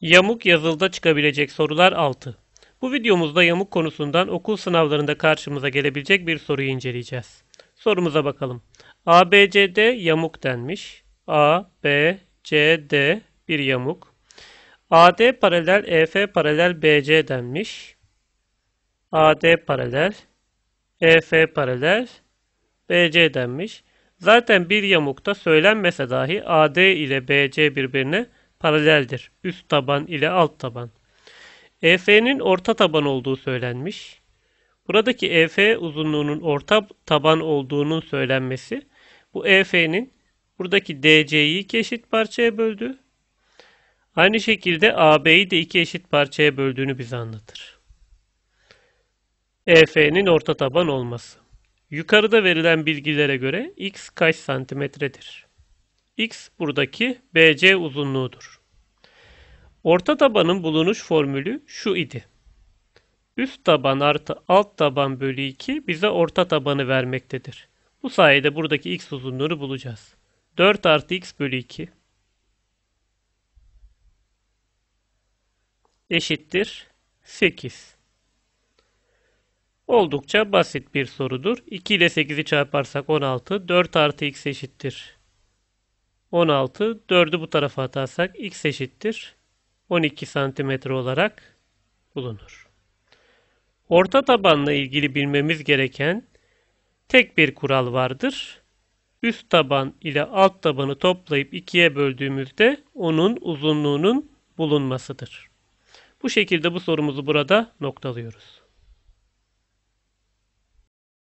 Yamuk yazılda çıkabilecek sorular 6. Bu videomuzda yamuk konusundan okul sınavlarında karşımıza gelebilecek bir soruyu inceleyeceğiz. Sorumuza bakalım. ABCD yamuk denmiş. A, B, C, D bir yamuk. AD paralel EF paralel BC denmiş. AD paralel EF paralel BC denmiş. Zaten bir yamukta söylenmese dahi AD ile BC birbirine paraleldir. Üst taban ile alt taban. EF'nin orta taban olduğu söylenmiş. Buradaki EF uzunluğunun orta taban olduğunun söylenmesi bu EF'nin buradaki DC'yi iki eşit parçaya böldü. Aynı şekilde AB'yi de iki eşit parçaya böldüğünü bize anlatır. EF'nin orta taban olması. Yukarıda verilen bilgilere göre x kaç santimetredir? x buradaki BC uzunluğudur. Orta tabanın bulunuş formülü şu idi. Üst taban artı alt taban bölü 2 bize orta tabanı vermektedir. Bu sayede buradaki x uzunluğunu bulacağız. 4 artı x bölü 2 eşittir 8. Oldukça basit bir sorudur. 2 ile 8'i çarparsak 16, 4 artı x eşittir 16, 4'ü bu tarafa atarsak x eşittir 12 santimetre olarak bulunur. Orta tabanla ilgili bilmemiz gereken tek bir kural vardır. Üst taban ile alt tabanı toplayıp ikiye böldüğümüzde onun uzunluğunun bulunmasıdır. Bu şekilde bu sorumuzu burada noktalıyoruz.